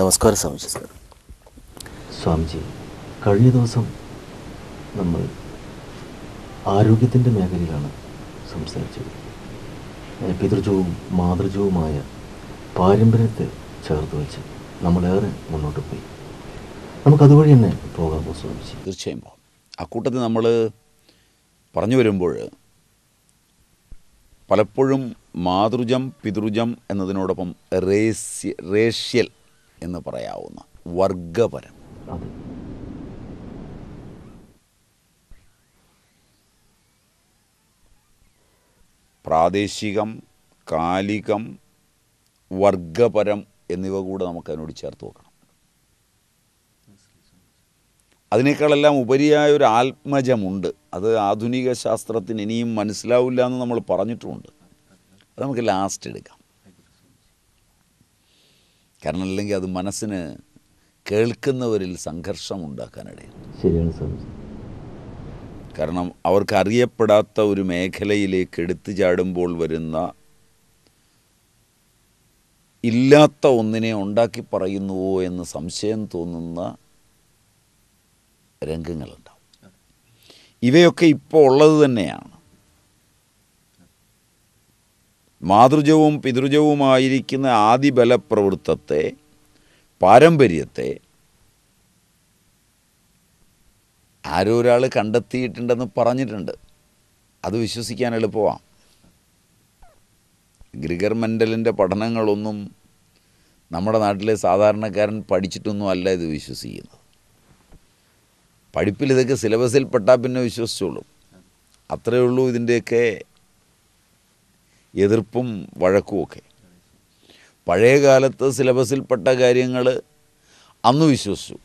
നമസ്കാരം സ്വാമിജി സാർ സ്വാമിജി കഴിഞ്ഞ ദിവസം നമ്മൾ ആരോഗ്യത്തിൻ്റെ മേഖലയിലാണ് സംസാരിച്ചത് പിതൃജവും മാതൃജവുമായ പാരമ്പര്യത്തെ ചേർത്ത് വെച്ച് നമ്മളേറെ മുന്നോട്ട് പോയി നമുക്ക് അതുവഴി തന്നെ പോകാമോ സ്വാമിജി തീർച്ചയായും പോകാം അക്കൂട്ടത്തിൽ നമ്മൾ പറഞ്ഞു വരുമ്പോൾ പലപ്പോഴും മാതൃജം പിതൃജം എന്നതിനോടൊപ്പം റേസ്യ റേഷ്യൽ എന്ന് പറയാവുന്ന വർഗപരം പ്രാദേശികം കാലികം വർഗപരം എന്നിവ കൂടെ നമുക്ക് അതിനോട് ചേർത്ത് വെക്കണം അതിനേക്കാളെല്ലാം ഉപരിയായ ഒരു ആത്മജമുണ്ട് അത് ആധുനിക ശാസ്ത്രത്തിന് ഇനിയും മനസ്സിലാവില്ല എന്ന് നമ്മൾ പറഞ്ഞിട്ടുമുണ്ട് അത് നമുക്ക് ലാസ്റ്റ് എടുക്കാം കാരണം അല്ലെങ്കിൽ അത് മനസ്സിന് കേൾക്കുന്നവരിൽ സംഘർഷം ഉണ്ടാക്കാനിടയാണ് ശരിയാണ് കാരണം അവർക്ക് അറിയപ്പെടാത്ത ഒരു മേഖലയിലേക്ക് എടുത്തു ചാടുമ്പോൾ വരുന്ന ഇല്ലാത്ത ഒന്നിനെ ഉണ്ടാക്കി പറയുന്നുവോ എന്ന് സംശയം തോന്നുന്ന രംഗങ്ങളുണ്ടാവും ഇവയൊക്കെ ഇപ്പോൾ ഉള്ളത് തന്നെയാണ് മാതൃജവും പിതൃജവുമായിരിക്കുന്ന ആദിബലപ്രവൃത്തത്തെ പാരമ്പര്യത്തെ ആരോ ഒരാൾ കണ്ടെത്തിയിട്ടുണ്ടെന്ന് പറഞ്ഞിട്ടുണ്ട് അത് വിശ്വസിക്കാൻ എളുപ്പമാണ് ഗ്രിഗർ മെൻഡലിൻ്റെ പഠനങ്ങളൊന്നും നമ്മുടെ നാട്ടിലെ സാധാരണക്കാരൻ പഠിച്ചിട്ടൊന്നും അല്ല ഇത് വിശ്വസിക്കുന്നത് പഠിപ്പിൽ ഇതൊക്കെ സിലബസിൽ പെട്ടാൽ പിന്നെ വിശ്വസിച്ചോളും അത്രയേ ഉള്ളൂ ഇതിൻ്റെയൊക്കെ എതിർപ്പും വഴക്കുമൊക്കെ പഴയ കാലത്ത് സിലബസിൽപ്പെട്ട കാര്യങ്ങൾ അന്ന് വിശ്വസിച്ചു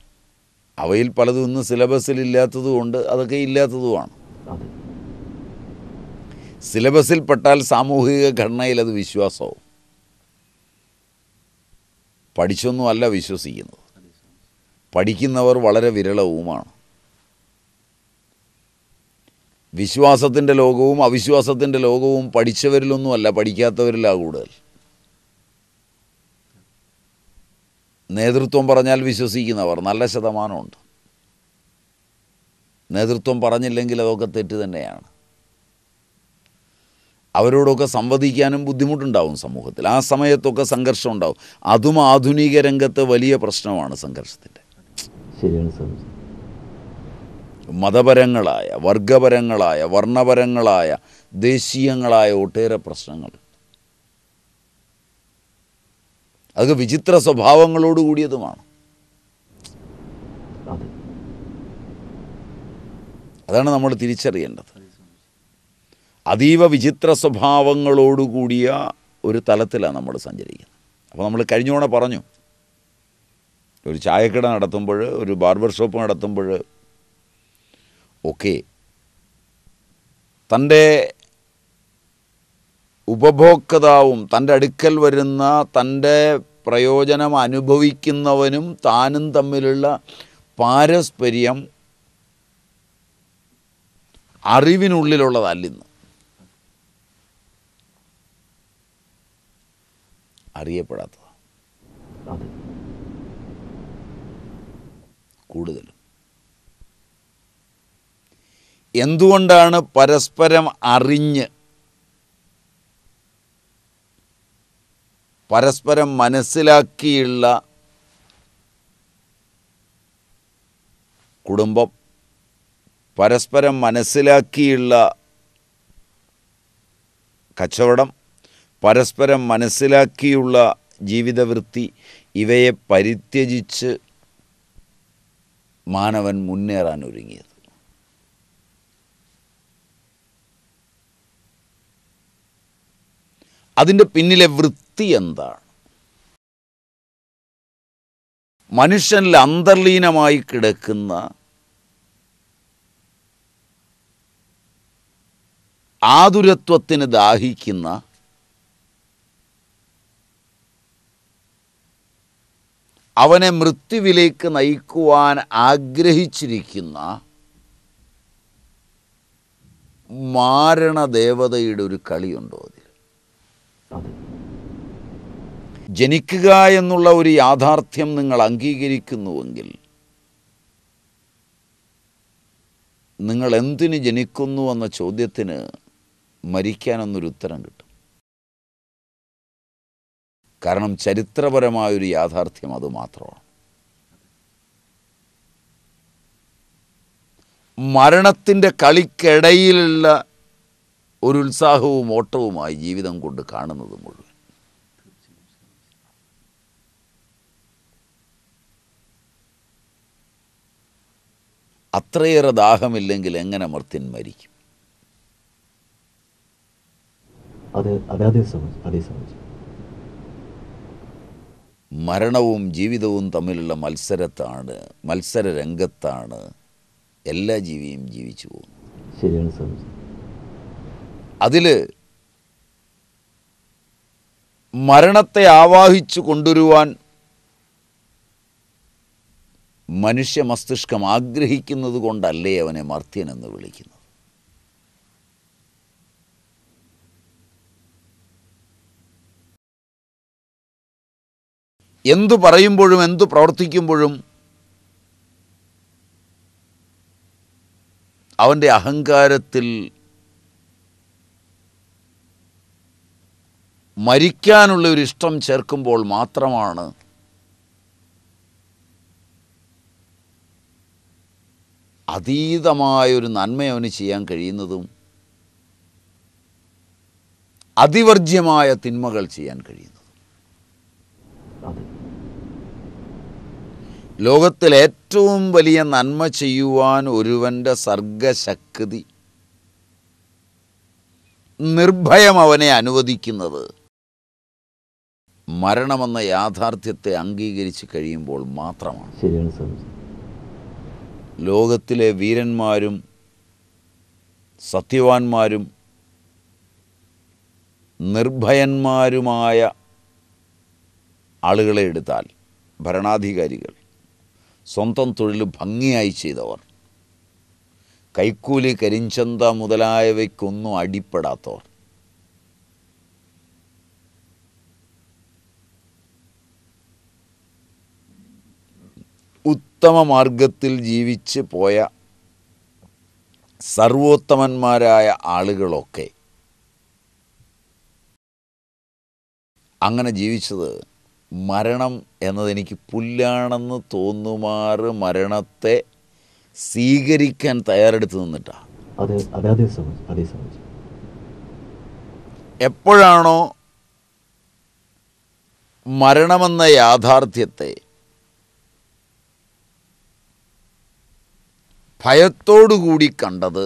അവയിൽ പലതും ഇന്ന് സിലബസിലില്ലാത്തതുകൊണ്ട് അതൊക്കെ ഇല്ലാത്തതുമാണ് സിലബസിൽപ്പെട്ടാൽ സാമൂഹിക ഘടനയിൽ അത് വിശ്വാസവും പഠിച്ചൊന്നുമല്ല വിശ്വസിക്കുന്നത് പഠിക്കുന്നവർ വളരെ വിരളവുമാണ് വിശ്വാസത്തിൻ്റെ ലോകവും അവിശ്വാസത്തിൻ്റെ ലോകവും പഠിച്ചവരിലൊന്നുമല്ല പഠിക്കാത്തവരിലാണ് കൂടുതൽ നേതൃത്വം പറഞ്ഞാൽ വിശ്വസിക്കുന്നവർ നല്ല ശതമാനമുണ്ട് നേതൃത്വം പറഞ്ഞില്ലെങ്കിൽ അതൊക്കെ തെറ്റ് തന്നെയാണ് അവരോടൊക്കെ സംവദിക്കാനും ബുദ്ധിമുട്ടുണ്ടാവും സമൂഹത്തിൽ ആ സമയത്തൊക്കെ സംഘർഷം ഉണ്ടാവും അതും ആധുനിക രംഗത്ത് വലിയ പ്രശ്നമാണ് സംഘർഷത്തിൻ്റെ ശരിയാണ് സാർ മതപരങ്ങളായ വർഗപരങ്ങളായ വർണ്ണപരങ്ങളായ ദേശീയങ്ങളായ ഒട്ടേറെ പ്രശ്നങ്ങൾ അത് വിചിത്ര സ്വഭാവങ്ങളോട് കൂടിയതുമാണ് അതാണ് നമ്മൾ തിരിച്ചറിയേണ്ടത് അതീവ വിചിത്ര സ്വഭാവങ്ങളോടുകൂടിയ ഒരു തലത്തിലാണ് നമ്മൾ സഞ്ചരിക്കുന്നത് അപ്പോൾ നമ്മൾ കഴിഞ്ഞോണ പറഞ്ഞു ഒരു ചായക്കട നടത്തുമ്പോൾ ഒരു ബാർബർ ഷോപ്പ് നടത്തുമ്പോൾ ഒക്കെ തൻ്റെ ഉപഭോക്താവും തൻ്റെ അടുക്കൽ വരുന്ന തൻ്റെ പ്രയോജനം അനുഭവിക്കുന്നവനും താനും തമ്മിലുള്ള പാരസ്പര്യം അറിവിനുള്ളിലുള്ളതല്ലെന്ന് അറിയപ്പെടാത്തതാണ് കൂടുതലും എന്തുകൊണ്ടാണ് പരസ്പരം അറിഞ്ഞ് പരസ്പരം മനസ്സിലാക്കിയുള്ള കുടുംബം പരസ്പരം മനസ്സിലാക്കിയുള്ള കച്ചവടം പരസ്പരം മനസ്സിലാക്കിയുള്ള ജീവിതവൃത്തി ഇവയെ പരിത്യജിച്ച് മാനവൻ മുന്നേറാൻ ഒരുങ്ങിയത് അതിൻ്റെ പിന്നിലെ വൃത്തി എന്താണ് മനുഷ്യനിൽ അന്തർലീനമായി കിടക്കുന്ന ആതുരത്വത്തിന് ദാഹിക്കുന്ന അവനെ മൃത്യുവിലേക്ക് നയിക്കുവാൻ ആഗ്രഹിച്ചിരിക്കുന്ന മാരണദേവതയുടെ ഒരു കളിയുണ്ടോ ജനിക്കുക എന്നുള്ള ഒരു യാഥാർത്ഥ്യം നിങ്ങൾ അംഗീകരിക്കുന്നുവെങ്കിൽ നിങ്ങൾ എന്തിന് ജനിക്കുന്നു എന്ന ചോദ്യത്തിന് മരിക്കാനെന്നൊരു ഉത്തരം കിട്ടും കാരണം ചരിത്രപരമായൊരു യാഥാർത്ഥ്യം അത് മാത്രമാണ് മരണത്തിൻ്റെ കളിക്കിടയിലുള്ള ഒരു ഉത്സാഹവും ഓട്ടവുമായി ജീവിതം കൊണ്ട് കാണുന്നത് മുഴുവൻ അത്രയേറെ ദാഹമില്ലെങ്കിൽ എങ്ങനെ മർത്തിൻ മരിക്കും മരണവും ജീവിതവും തമ്മിലുള്ള മത്സരത്താണ് മത്സര രംഗത്താണ് എല്ലാ ജീവിയും ജീവിച്ചു പോകുന്നത് ശരിയാണ് സാർ അതിൽ മരണത്തെ ആവാഹിച്ചു കൊണ്ടുവരുവാൻ മനുഷ്യ മസ്തിഷ്കം ആഗ്രഹിക്കുന്നത് കൊണ്ടല്ലേ അവനെ മർത്യൻ എന്ന് വിളിക്കുന്നത് എന്തു പറയുമ്പോഴും എന്തു പ്രവർത്തിക്കുമ്പോഴും അവൻ്റെ അഹങ്കാരത്തിൽ മരിക്കാനുള്ള ഒരു ഇഷ്ടം ചേർക്കുമ്പോൾ മാത്രമാണ് അതീതമായൊരു നന്മ അവന് ചെയ്യാൻ കഴിയുന്നതും അതിവർജ്യമായ തിന്മകൾ ചെയ്യാൻ കഴിയുന്നതും ലോകത്തിൽ ഏറ്റവും വലിയ നന്മ ചെയ്യുവാൻ ഒരുവൻ്റെ സർഗശക്തി നിർഭയം അവനെ അനുവദിക്കുന്നത് മരണമെന്ന യാഥാർത്ഥ്യത്തെ അംഗീകരിച്ച് കഴിയുമ്പോൾ മാത്രമാണ് ശരിയാണ് സാർ ലോകത്തിലെ വീരന്മാരും സത്യവാന്മാരും നിർഭയന്മാരുമായ ആളുകളെ എടുത്താൽ ഭരണാധികാരികൾ സ്വന്തം തൊഴിൽ ഭംഗിയായി ചെയ്തവർ കൈക്കൂലി കരിഞ്ചന്ത മുതലായവയ്ക്കൊന്നും അടിപ്പെടാത്തവർ ഉത്തമ മാർഗത്തിൽ ജീവിച്ച് പോയ സർവോത്തമന്മാരായ ആളുകളൊക്കെ അങ്ങനെ ജീവിച്ചത് മരണം എന്നതെനിക്ക് പുല്ലാണെന്ന് തോന്നുമാർ മരണത്തെ സ്വീകരിക്കാൻ തയ്യാറെടുത്ത് നിന്നിട്ടാണ് എപ്പോഴാണോ മരണമെന്ന യാഥാർത്ഥ്യത്തെ ഭയത്തോടുകൂടി കണ്ടത്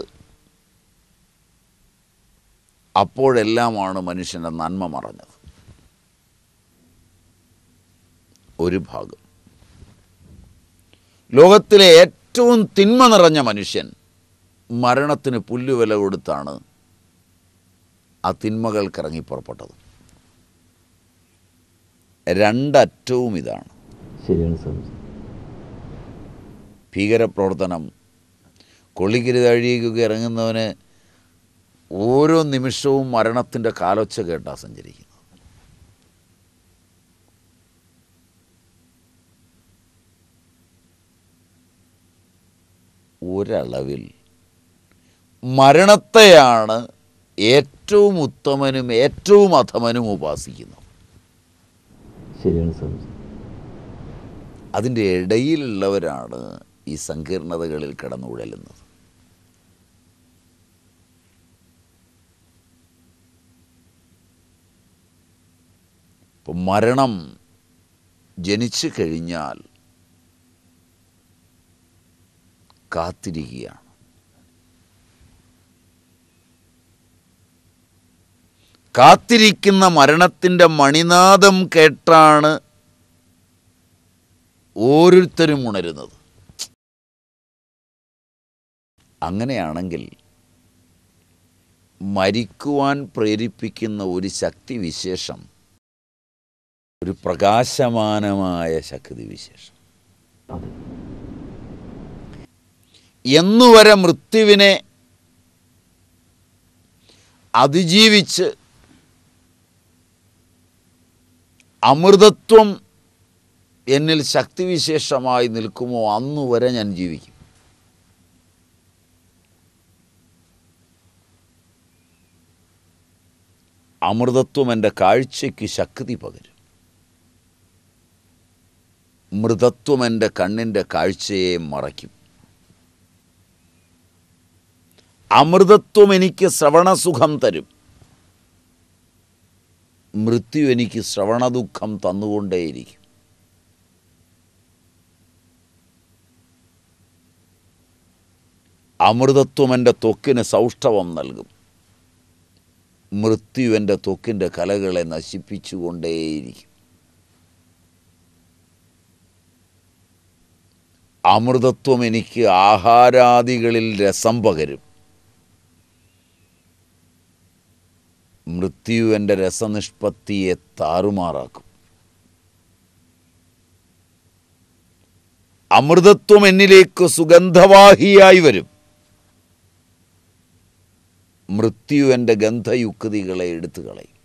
അപ്പോഴെല്ലാമാണ് മനുഷ്യൻ്റെ നന്മ മറഞ്ഞത് ഒരു ഭാഗം ലോകത്തിലെ ഏറ്റവും തിന്മ നിറഞ്ഞ മനുഷ്യൻ മരണത്തിന് പുല്ലുവില കൊടുത്താണ് ആ തിന്മകൾക്കിറങ്ങി പുറപ്പെട്ടത് രണ്ടറ്റവും ഇതാണ് ശരിയാണ് ഭീകരപ്രവർത്തനം കൊള്ളിക്കരുത് അഴിയിക്കൊക്കെ ഇറങ്ങുന്നവന് ഓരോ നിമിഷവും മരണത്തിൻ്റെ കാലൊച്ച കേട്ടാണ് സഞ്ചരിക്കുന്നത് ഒരളവിൽ മരണത്തെയാണ് ഏറ്റവും ഉത്തമനും ഏറ്റവും അധമനും ഉപാസിക്കുന്നത് ശരിയാണ് സാർ അതിൻ്റെ ഇടയിലുള്ളവരാണ് ഈ സങ്കീർണതകളിൽ കിടന്നുഴലുന്നത് അപ്പോൾ മരണം ജനിച്ചു കഴിഞ്ഞാൽ കാത്തിരിക്കുകയാണ് കാത്തിരിക്കുന്ന മരണത്തിൻ്റെ മണിനാദം കേട്ടാണ് ഓരോരുത്തരും ഉണരുന്നത് അങ്ങനെയാണെങ്കിൽ മരിക്കുവാൻ പ്രേരിപ്പിക്കുന്ന ഒരു ശക്തിവിശേഷം ഒരു പ്രകാശമാനമായ ശക്തി വിശേഷം എന്നുവരെ മൃത്യുവിനെ അതിജീവിച്ച് അമൃതത്വം എന്നിൽ ശക്തിവിശേഷമായി നിൽക്കുമോ അന്നുവരെ ഞാൻ ജീവിക്കും അമൃതത്വം എൻ്റെ കാഴ്ചയ്ക്ക് ശക്തി പകരും മൃതത്വം എൻ്റെ കണ്ണിൻ്റെ കാഴ്ചയെ മറയ്ക്കും അമൃതത്വം എനിക്ക് ശ്രവണസുഖം തരും മൃത്യു എനിക്ക് ശ്രവണദുഃഖം തന്നുകൊണ്ടേയിരിക്കും അമൃതത്വം എൻ്റെ ത്വക്കിന് സൗഷ്ഠവം നൽകും മൃത്യു എൻ്റെ ത്വക്കിൻ്റെ കലകളെ നശിപ്പിച്ചുകൊണ്ടേയിരിക്കും അമൃതത്വം എനിക്ക് ആഹാരാദികളിൽ രസം പകരും മൃത്യു എൻ്റെ രസനിഷ്പത്തിയെ താറുമാറാക്കും അമൃതത്വം എന്നിലേക്ക് സുഗന്ധവാഹിയായി വരും മൃത്യു എൻ്റെ ഗന്ധയുക്തികളെ എടുത്തു കളയും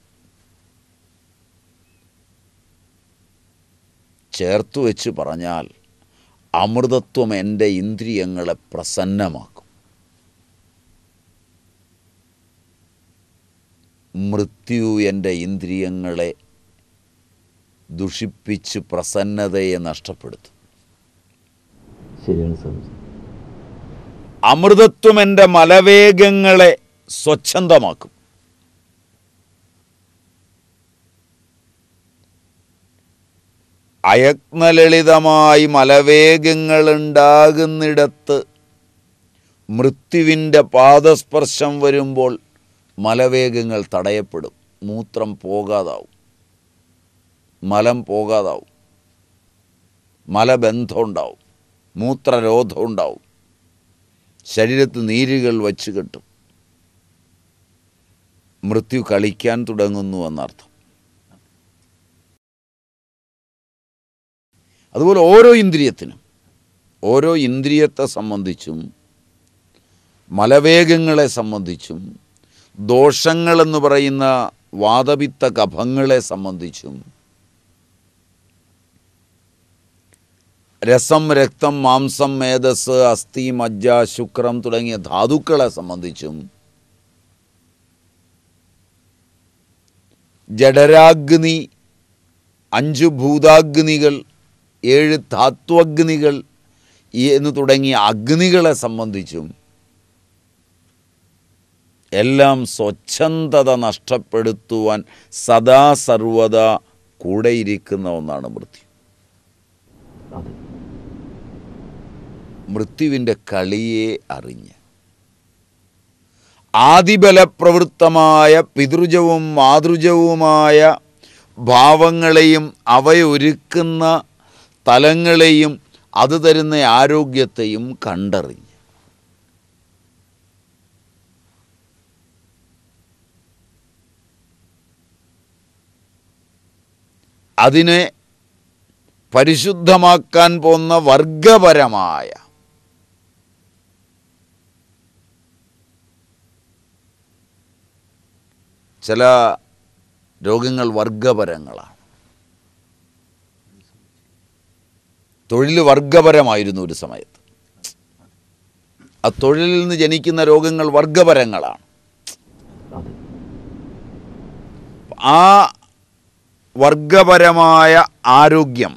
ചേർത്തു വെച്ച് പറഞ്ഞാൽ അമൃതത്വം എൻ്റെ ഇന്ദ്രിയങ്ങളെ പ്രസന്നമാക്കും മൃത്യു എൻ്റെ ഇന്ദ്രിയങ്ങളെ ദുഷിപ്പിച്ച് പ്രസന്നതയെ നഷ്ടപ്പെടുത്തും ശരിയാണ് അമൃതത്വം എൻ്റെ മലവേഗങ്ങളെ സ്വച്ഛന്തമാക്കും അയത്നലളിതമായി മലവേഗങ്ങളുണ്ടാകുന്നിടത്ത് മൃത്യുവിൻ്റെ പാദസ്പർശം വരുമ്പോൾ മലവേഗങ്ങൾ തടയപ്പെടും മൂത്രം പോകാതാവും മലം പോകാതാവും മലബന്ധം ഉണ്ടാവും മൂത്രരോധം ഉണ്ടാവും ശരീരത്ത് നീരുകൾ വച്ച് കെട്ടും മൃത്യു കളിക്കാൻ തുടങ്ങുന്നു എന്നർത്ഥം അതുപോലെ ഓരോ ഇന്ദ്രിയത്തിനും ഓരോ ഇന്ദ്രിയത്തെ സംബന്ധിച്ചും മലവേഗങ്ങളെ സംബന്ധിച്ചും ദോഷങ്ങളെന്ന് പറയുന്ന വാദപിത്ത കഭങ്ങളെ സംബന്ധിച്ചും രസം രക്തം മാംസം മേധസ് അസ്ഥി മജ്ജ ശുക്രം തുടങ്ങിയ ധാതുക്കളെ സംബന്ധിച്ചും ജഡരാഗ്നി അഞ്ചു ഭൂതാഗ്നികൾ ഏഴ് ധാത്വഗ്നികൾ എന്ന് തുടങ്ങിയ അഗ്നികളെ സംബന്ധിച്ചും എല്ലാം സ്വച്ഛന്തത നഷ്ടപ്പെടുത്തുവാൻ സദാ സർവത കൂടെയിരിക്കുന്ന ഒന്നാണ് മൃത്യു മൃത്യുവിൻ്റെ കളിയെ അറിഞ്ഞ് ആദിബലപ്രവൃത്തമായ പിതൃജവും മാതൃജവുമായ ഭാവങ്ങളെയും അവയൊരുക്കുന്ന സ്ഥലങ്ങളെയും അത് തരുന്ന ആരോഗ്യത്തെയും കണ്ടറിഞ്ഞ് അതിനെ പരിശുദ്ധമാക്കാൻ പോന്ന വർഗപരമായ ചില രോഗങ്ങൾ വർഗപരങ്ങളാണ് തൊഴിൽ വർഗപരമായിരുന്നു ഒരു സമയത്ത് ആ തൊഴിലിൽ നിന്ന് ജനിക്കുന്ന രോഗങ്ങൾ വർഗപരങ്ങളാണ് ആ വർഗപരമായ ആരോഗ്യം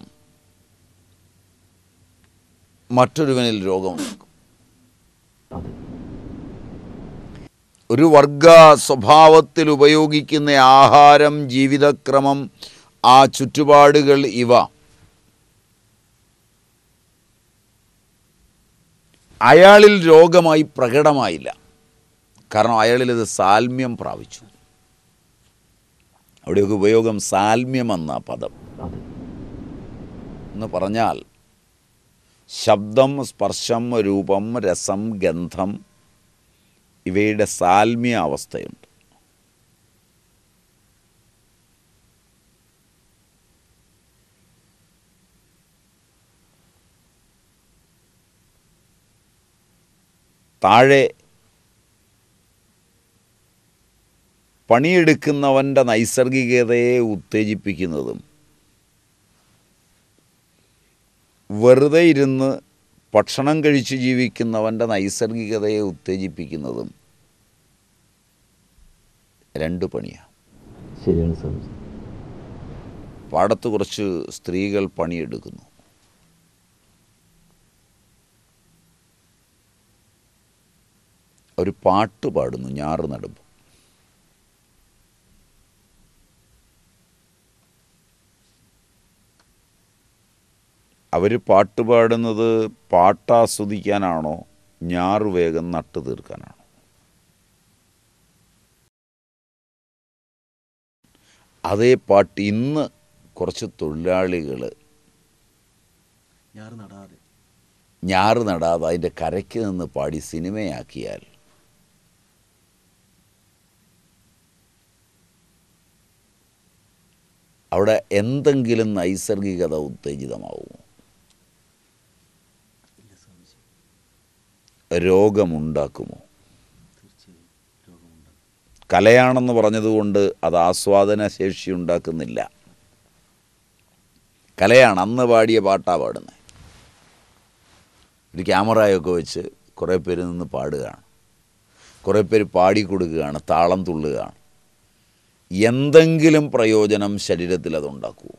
മറ്റൊരുവനിൽ രോഗമുണ്ടാക്കും ഒരു വർഗ സ്വഭാവത്തിൽ ഉപയോഗിക്കുന്ന ആഹാരം ജീവിതക്രമം ആ ചുറ്റുപാടുകൾ ഇവ അയാളിൽ രോഗമായി പ്രകടമായില്ല കാരണം അയാളിൽ സാൽമ്യം പ്രാപിച്ചു അവിടെയൊക്കെ ഉപയോഗം സാൽമ്യം എന്ന പദം എന്ന് പറഞ്ഞാൽ ശബ്ദം സ്പർശം രൂപം രസം ഗന്ധം ഇവയുടെ സാൽമ്യ അവസ്ഥയുണ്ട് താഴെ പണിയെടുക്കുന്നവൻ്റെ നൈസർഗികതയെ ഉത്തേജിപ്പിക്കുന്നതും വെറുതെ ഇരുന്ന് ഭക്ഷണം കഴിച്ച് ജീവിക്കുന്നവൻ്റെ നൈസർഗികതയെ ഉത്തേജിപ്പിക്കുന്നതും രണ്ട് പണിയാണ് ശരിയാണ് പാടത്ത് കുറച്ച് സ്ത്രീകൾ പണിയെടുക്കുന്നു ഒരു പാട്ട് പാടുന്നു ഞാറ് നടുമ്പോൾ അവർ പാട്ട് പാടുന്നത് പാട്ടാസ്വദിക്കാനാണോ ഞാറ് വേഗം നട്ടു തീർക്കാനാണോ അതേ പാട്ട് ഇന്ന് കുറച്ച് തൊഴിലാളികൾ ഞാറ് നടാതെ അതിൻ്റെ കരയ്ക്ക് നിന്ന് പാടി സിനിമയാക്കിയാൽ അവിടെ എന്തെങ്കിലും നൈസർഗികത ഉത്തേജിതമാവുമോ രോഗമുണ്ടാക്കുമോ കലയാണെന്ന് പറഞ്ഞതുകൊണ്ട് അത് ആസ്വാദന ശേഷി ഉണ്ടാക്കുന്നില്ല കലയാണ് അന്ന് പാടിയ പാട്ടാണ് പാടുന്നത് ഒരു ക്യാമറയൊക്കെ വെച്ച് കുറേ പേര് നിന്ന് പാടുകയാണ് കുറേ പേര് പാടിക്കൊടുക്കുകയാണ് താളം തുള്ളുകയാണ് എന്തെങ്കിലും പ്രയോജനം ശരീരത്തിൽ അതുണ്ടാക്കൂ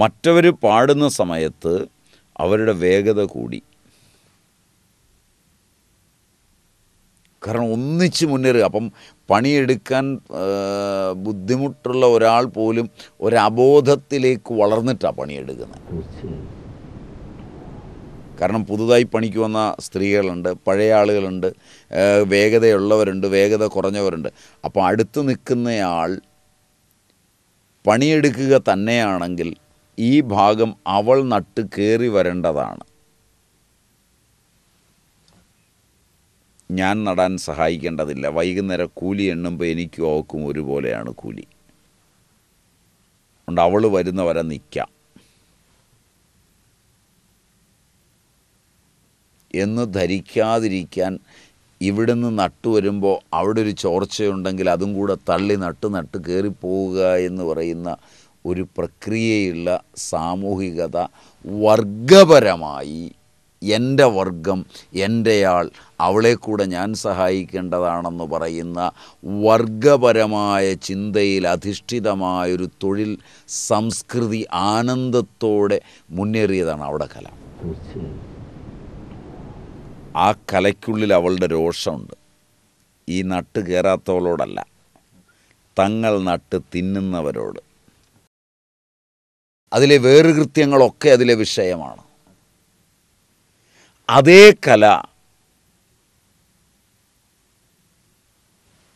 മറ്റവർ പാടുന്ന സമയത്ത് അവരുടെ വേഗത കൂടി കാരണം ഒന്നിച്ച് മുന്നേറുക അപ്പം പണിയെടുക്കാൻ ബുദ്ധിമുട്ടുള്ള ഒരാൾ പോലും ഒരബോധത്തിലേക്ക് വളർന്നിട്ടാണ് പണിയെടുക്കുന്നത് കാരണം പുതുതായി പണിക്ക് വന്ന സ്ത്രീകളുണ്ട് പഴയ ആളുകളുണ്ട് വേഗതയുള്ളവരുണ്ട് വേഗത കുറഞ്ഞവരുണ്ട് അപ്പോൾ അടുത്ത് നിൽക്കുന്നയാൾ പണിയെടുക്കുക തന്നെയാണെങ്കിൽ ഈ ഭാഗം അവൾ നട്ട് കയറി വരേണ്ടതാണ് ഞാൻ നടാൻ സഹായിക്കേണ്ടതില്ല വൈകുന്നേരം കൂലി എണ്ണുമ്പോൾ എനിക്കും അവക്കും ഒരുപോലെയാണ് കൂലി അതുകൊണ്ട് അവൾ വരുന്നവരെ നിൽക്കാം എന്ന് ധരിക്കാതിരിക്കാൻ ഇവിടുന്ന് നട്ടു വരുമ്പോൾ അവിടെ ഒരു ചോർച്ചയുണ്ടെങ്കിൽ അതും കൂടെ തള്ളി നട്ട് നട്ട് കയറിപ്പോവുക എന്ന് പറയുന്ന ഒരു പ്രക്രിയയുള്ള സാമൂഹികത വർഗപരമായി എൻ്റെ വർഗം എൻ്റെയാൾ അവളെ കൂടെ ഞാൻ സഹായിക്കേണ്ടതാണെന്ന് പറയുന്ന വർഗപരമായ ചിന്തയിൽ അധിഷ്ഠിതമായൊരു തൊഴിൽ സംസ്കൃതി ആനന്ദത്തോടെ മുന്നേറിയതാണ് അവിടെ കല ആ കലയ്ക്കുള്ളിൽ അവളുടെ രോഷമുണ്ട് ഈ നട്ട് കയറാത്തവളോടല്ല തങ്ങൾ നട്ട് തിന്നുന്നവരോട് അതിലെ വേറുകൃത്യങ്ങളൊക്കെ അതിലെ വിഷയമാണ് അതേ കല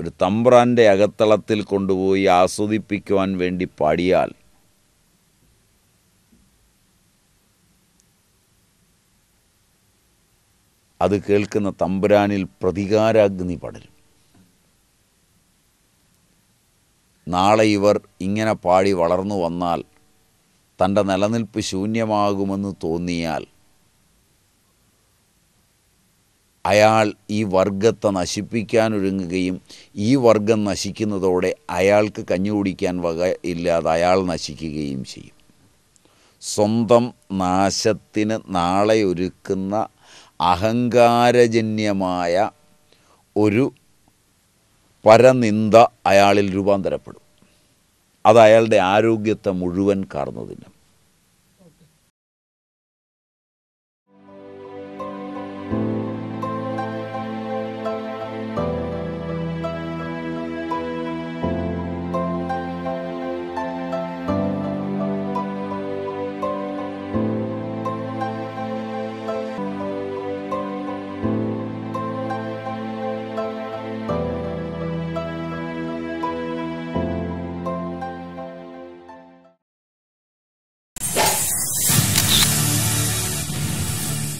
ഒരു തമ്പ്രാൻ്റെ അകത്തളത്തിൽ കൊണ്ടുപോയി ആസ്വദിപ്പിക്കുവാൻ വേണ്ടി പാടിയാൽ അത് കേൾക്കുന്ന തമ്പുരാനിൽ പ്രതികാരാഗ്നി പടരും നാളെ ഇവർ ഇങ്ങനെ പാടി വളർന്നു വന്നാൽ തൻ്റെ നിലനിൽപ്പ് ശൂന്യമാകുമെന്ന് തോന്നിയാൽ അയാൾ ഈ വർഗത്തെ നശിപ്പിക്കാനൊരുങ്ങുകയും ഈ വർഗം നശിക്കുന്നതോടെ അയാൾക്ക് കഞ്ഞു കുടിക്കാൻ വക ഇല്ലാതെ അയാൾ നശിക്കുകയും ചെയ്യും സ്വന്തം നാശത്തിന് നാളെ ഒരുക്കുന്ന അഹങ്കാരജന്യമായ ഒരു പരനിന്ദ അയാളിൽ രൂപാന്തരപ്പെടും അത് അയാളുടെ ആരോഗ്യത്തെ മുഴുവൻ കാർന്നു